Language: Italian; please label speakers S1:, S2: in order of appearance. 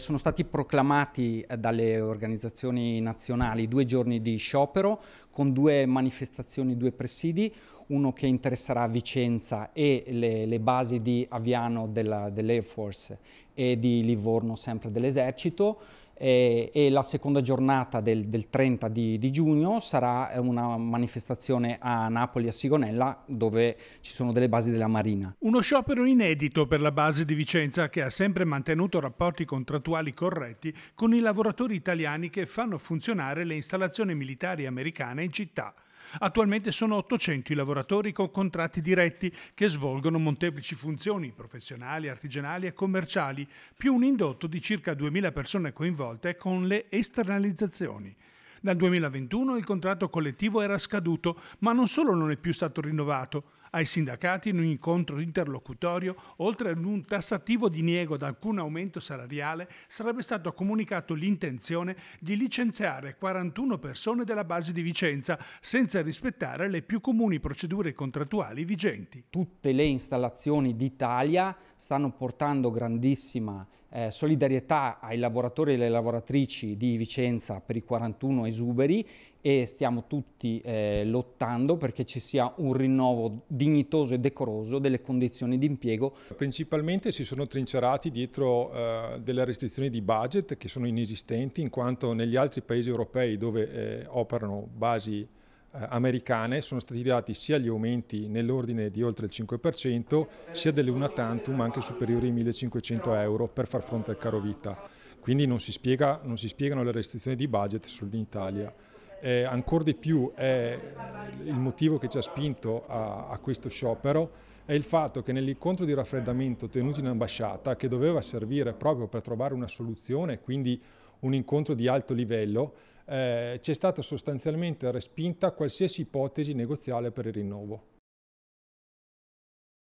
S1: Sono stati proclamati eh, dalle organizzazioni nazionali due giorni di sciopero con due manifestazioni, due presidi, uno che interesserà Vicenza e le, le basi di Aviano dell'Air Force e di Livorno sempre dell'esercito e, e, la seconda giornata del, del 30 di, di, giugno sarà una manifestazione a Napoli, a Sigonella, dove ci sono delle basi della Marina.
S2: Uno sciopero inedito per la base di Vicenza che ha sempre mantenuto rapporti contrattuali corretti con i lavoratori italiani che fanno funzionare le installazioni militari americane in città. Attualmente sono 800 i lavoratori con contratti diretti che svolgono molteplici funzioni professionali, artigianali e commerciali, più un indotto di circa 2.000 persone coinvolte con le esternalizzazioni. Dal 2021 il contratto collettivo era scaduto, ma non solo non è più stato rinnovato, ai sindacati in un incontro interlocutorio, oltre ad un tassativo diniego ad alcun aumento salariale, sarebbe stato comunicato l'intenzione di licenziare 41 persone della base di Vicenza, senza rispettare le più comuni procedure contrattuali vigenti.
S1: Tutte le installazioni d'Italia stanno portando grandissima eh, solidarietà ai lavoratori e alle lavoratrici di Vicenza per i 41 esuberi e stiamo tutti eh, lottando perché ci sia un rinnovo dignitoso e
S3: decoroso delle condizioni di impiego. Principalmente si sono trincerati dietro eh, delle restrizioni di budget che sono inesistenti in quanto negli altri paesi europei dove eh, operano basi eh, americane sono stati dati sia gli aumenti nell'ordine di oltre il 5%, sia delle una tantum anche superiori ai 1500 euro per far fronte al caro vita. Quindi non si, spiega, non si spiegano le restrizioni di budget sull'Italia eh, ancora di più è il motivo che ci ha spinto a, a questo sciopero è il fatto che nell'incontro di raffreddamento tenuto in ambasciata, che doveva servire proprio per trovare una soluzione, quindi un incontro di alto livello, eh, c'è stata sostanzialmente respinta qualsiasi ipotesi negoziale per il rinnovo.